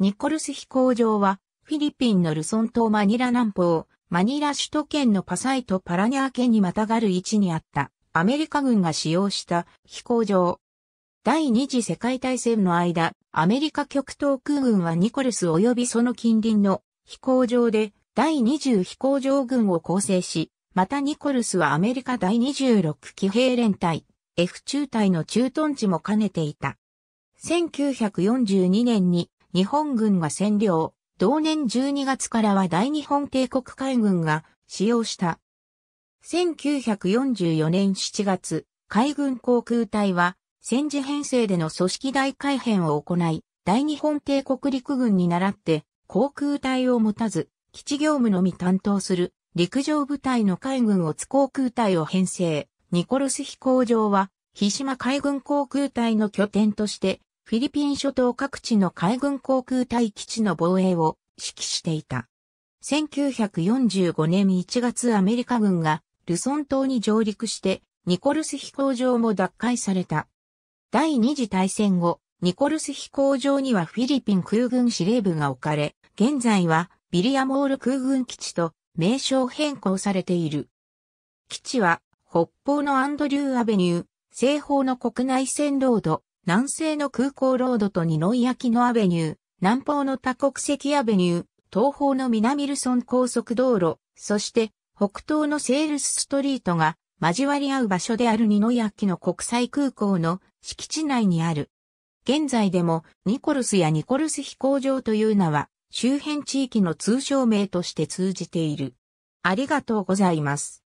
ニコルス飛行場は、フィリピンのルソン島マニラ南方、マニラ首都圏のパサイとパラニャー県にまたがる位置にあったアメリカ軍が使用した飛行場。第二次世界大戦の間、アメリカ極東空軍はニコルス及びその近隣の飛行場で第20飛行場軍を構成し、またニコルスはアメリカ第26騎兵連隊、F 中隊の駐屯地も兼ねていた。1942年に日本軍が占領、同年12月からは大日本帝国海軍が使用した。1944年7月、海軍航空隊は戦時編成での組織大改編を行い、大日本帝国陸軍に倣って航空隊を持たず、基地業務のみ担当する陸上部隊の海軍をツ航空隊を編成。ニコルス飛行場は、日島海軍航空隊の拠点としてフィリピン諸島各地の海軍航空隊基地の防衛を指揮していた。1945年1月アメリカ軍がルソン島に上陸してニコルス飛行場も奪回された。第二次大戦後、ニコルス飛行場にはフィリピン空軍司令部が置かれ、現在はビリアモール空軍基地と名称変更されている。基地は北方のアンドリューアベニュー、西方の国内線ロード、南西の空港ロードと二ノ井焼のアベニュー、南方の多国籍アベニュー、東方の南ルソン高速道路、そして北東のセールスストリートが交わり合う場所である二ノ井焼の国際空港の敷地内にある。現在でもニコルスやニコルス飛行場という名は周辺地域の通称名として通じている。ありがとうございます。